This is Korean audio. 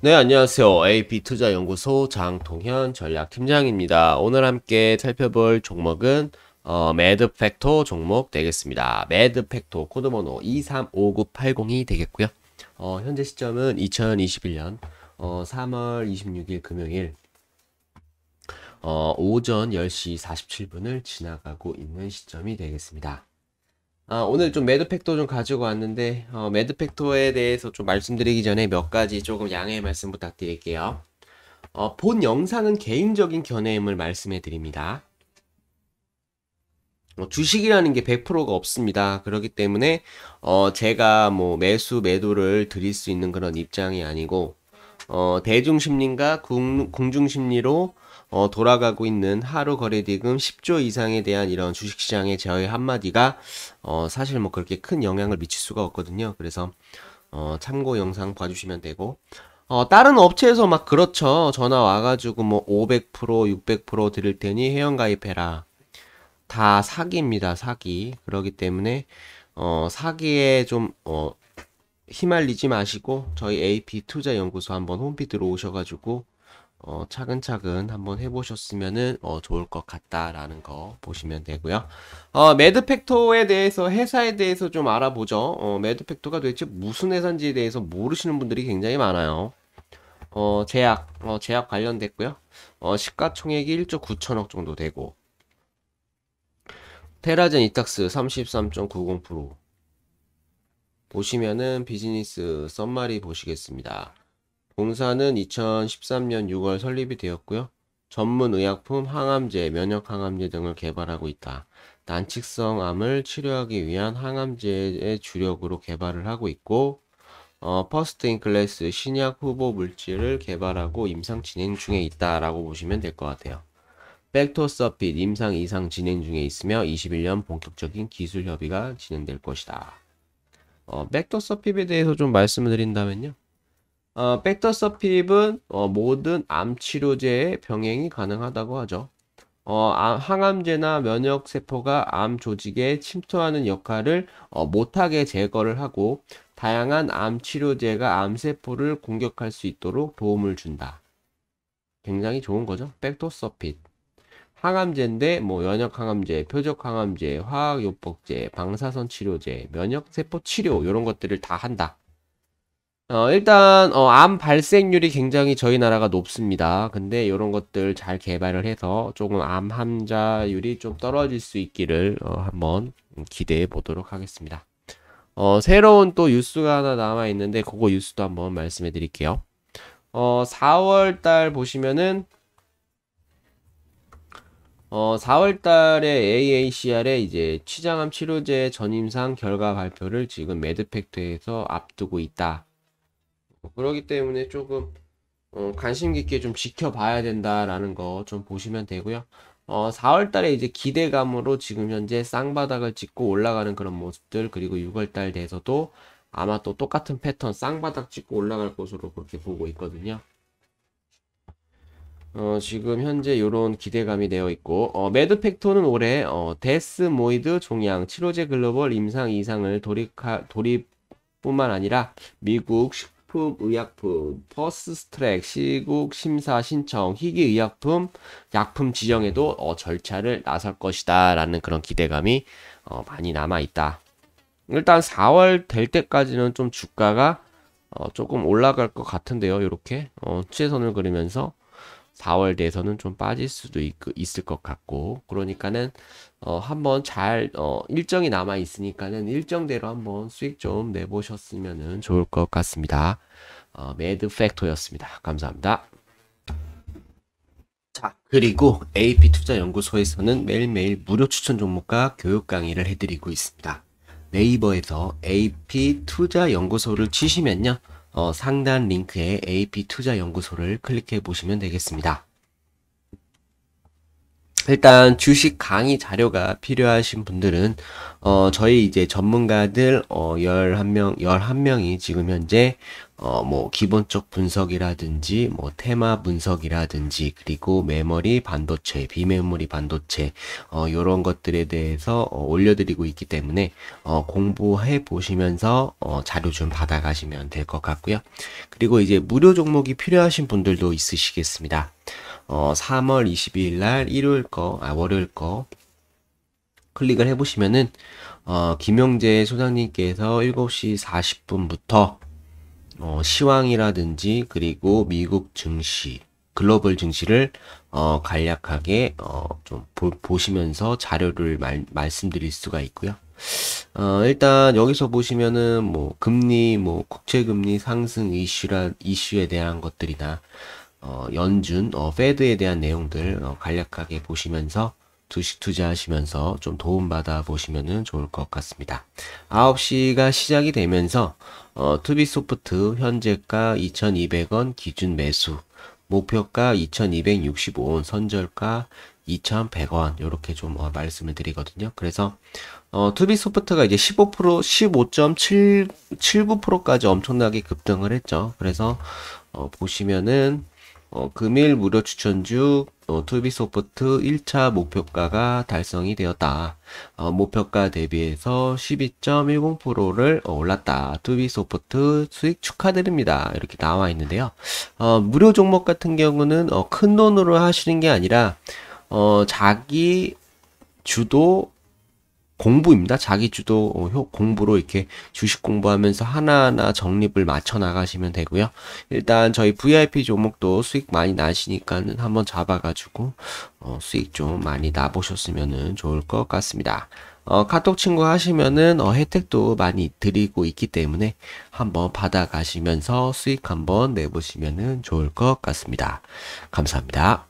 네, 안녕하세요. AP투자연구소 장동현 전략팀장입니다. 오늘 함께 살펴볼 종목은 어, 매드팩토 종목 되겠습니다. 매드팩토 코드번호 2359802 되겠고요. 어, 현재 시점은 2021년 어, 3월 26일 금요일 어, 오전 10시 47분을 지나가고 있는 시점이 되겠습니다. 아, 오늘 좀 매드팩토 좀 가지고 왔는데 어, 매드팩토에 대해서 좀 말씀드리기 전에 몇 가지 조금 양해의 말씀 부탁드릴게요. 어, 본 영상은 개인적인 견해임을 말씀해 드립니다. 어, 주식이라는 게 100%가 없습니다. 그렇기 때문에 어, 제가 뭐 매수 매도를 드릴 수 있는 그런 입장이 아니고 어, 대중심리인가 궁중심리로 어, 돌아가고 있는 하루 거래대금 10조 이상에 대한 이런 주식시장의 저의 한마디가 어, 사실 뭐 그렇게 큰 영향을 미칠 수가 없거든요. 그래서 어, 참고 영상 봐주시면 되고 어, 다른 업체에서 막 그렇죠. 전화 와가지고 뭐 500% 600% 드릴 테니 회원가입해라. 다 사기입니다. 사기. 그러기 때문에 어, 사기에 좀 어, 휘말리지 마시고 저희 AP 투자연구소 한번 홈피 들어오셔가지고 어, 차근차근 한번 해보셨으면 어, 좋을 것 같다라는 거 보시면 되고요. 어, 매드팩토에 대해서 회사에 대해서 좀 알아보죠. 어, 매드팩토가 도대체 무슨 회사인지에 대해서 모르시는 분들이 굉장히 많아요. 어, 제약, 어, 제약 관련됐고요. 어, 시가총액이 1조 9천억 정도 되고 테라젠 이탁스 33.90% 보시면은 비즈니스 썸마리 보시겠습니다. 본사는 2013년 6월 설립이 되었고요. 전문 의약품, 항암제, 면역 항암제 등을 개발하고 있다. 난치성 암을 치료하기 위한 항암제의 주력으로 개발을 하고 있고 어, 퍼스트 인클래스 신약 후보 물질을 개발하고 임상 진행 중에 있다라고 보시면 될 것 같아요. 백토서핏 임상 이상 진행 중에 있으며 21년 본격적인 기술 협의가 진행될 것이다. 어, 백토서핏에 대해서 좀 말씀을 드린다면요. 어, 백터 서핍은 어, 모든 암 치료제의 병행이 가능하다고 하죠. 어, 아, 항암제나 면역세포가 암 조직에 침투하는 역할을 어, 못하게 제거를 하고 다양한 암 치료제가 암세포를 공격할 수 있도록 도움을 준다. 굉장히 좋은 거죠. 백터서핏 항암제인데 뭐면역항암제 표적항암제, 화학요법제, 방사선 치료제, 면역세포 치료 이런 것들을 다 한다. 어, 일단 어, 암 발생률이 굉장히 저희 나라가 높습니다. 근데 이런 것들 잘 개발을 해서 조금 암 환자율이 좀 떨어질 수 있기를 어, 한번 기대해 보도록 하겠습니다. 어, 새로운 또 뉴스가 하나 남아 있는데 그거 뉴스도 한번 말씀해 드릴게요. 어, 4월 달 보시면은 어, 4월 달에 AACR의 이제 취장암 치료제 전임상 결과 발표를 지금 매드팩트에서 앞두고 있다. 뭐 그러기 때문에 조금 어, 관심 깊게 좀 지켜봐야 된다라는 거 좀 보시면 되고요. 어, 4월 달에 이제 기대감으로 지금 현재 쌍바닥을 찍고 올라가는 그런 모습들, 그리고 6월 달 돼서도 아마 또 똑같은 패턴 쌍바닥 찍고 올라갈 것으로 그렇게 보고 있거든요. 어, 지금 현재 이런 기대감이 되어 있고, 어, 매드팩토는 올해, 어, 데스 모이드 종양, 치료제 글로벌 임상 이상을 도입 도립, 입뿐만 아니라 미국 식품, 의약품, 퍼스 스트랙, 시국, 심사, 신청, 희귀의약품, 약품 지정에도 어, 절차를 나설 것이다. 라는 그런 기대감이 어, 많이 남아있다. 일단 4월 될 때까지는 좀 주가가 어, 조금 올라갈 것 같은데요. 이렇게 어, 취해선을 그리면서 4월 돼서는 좀 빠질 수도 있, 있을 것 같고 그러니까는 어, 한번 잘 어, 일정이 남아 있으니까는 일정대로 한번 수익 좀 내보셨으면은 좋을 것 같습니다. 어, 매드 팩토였습니다. 감사합니다. 자, 그리고 AP투자연구소에서는 매일매일 무료 추천 종목과 교육 강의를 해드리고 있습니다. 네이버에서 AP투자연구소를 치시면요. 어, 상단 링크에 AP투자연구소를 클릭해 보시면 되겠습니다. 일단 주식 강의 자료가 필요하신 분들은 어, 저희 이제 전문가들 어, 11명, 11명이 지금 현재 어, 뭐 기본적 분석이라든지 뭐 테마 분석이라든지 그리고 메모리 반도체, 비메모리 반도체 어, 이런 것들에 대해서 어, 올려드리고 있기 때문에 어, 공부해 보시면서 어, 자료 좀 받아가시면 될 것 같고요. 그리고 이제 무료 종목이 필요하신 분들도 있으시겠습니다. 어, 3월 22일 날 일요일 거, 아 월요일 거 클릭을 해보시면은 어, 김영재 소장님께서 7시 40분부터 어, 시황이라든지 그리고 미국 증시, 글로벌 증시를 어, 간략하게 어, 좀 보, 시면서 자료를 말, 말씀드릴 수가 있고요. 어, 일단 여기서 보시면은 뭐 금리, 뭐 국채 금리 상승 이슈라 이슈에 대한 것들이나 어, 연준, 어, 페드에 대한 내용들 어, 간략하게 보시면서 주식 투자하시면서 좀 도움받아 보시면 좋을 것 같습니다. 9시가 시작이 되면서 어, 투비소프트 현재가 2200원 기준 매수 목표가 2265원 선절가 2100원 이렇게 좀 어, 말씀을 드리거든요. 그래서 어, 투비소프트가 이제 15% 15.79%까지 엄청나게 급등을 했죠. 그래서 어, 보시면은 어, 금일 무료 추천주 어, 투비소프트 1차 목표가가 달성이 되었다. 어, 목표가 대비해서 12.10%를 어, 올랐다. 투비소프트 수익 축하드립니다. 이렇게 나와 있는데요. 어, 무료 종목 같은 경우는 어, 큰 돈으로 하시는 게 아니라 어, 자기 주도 공부입니다. 자기주도 어, 공부로 이렇게 주식 공부하면서 하나하나 정립을 맞춰 나가시면 되고요. 일단 저희 VIP 종목도 수익 많이 나시니까는 한번 잡아가지고 어, 수익 좀 많이 나보셨으면 좋을 것 같습니다. 어, 카톡 친구 하시면은 어, 혜택도 많이 드리고 있기 때문에 한번 받아가시면서 수익 한번 내보시면 좋을 것 같습니다. 감사합니다.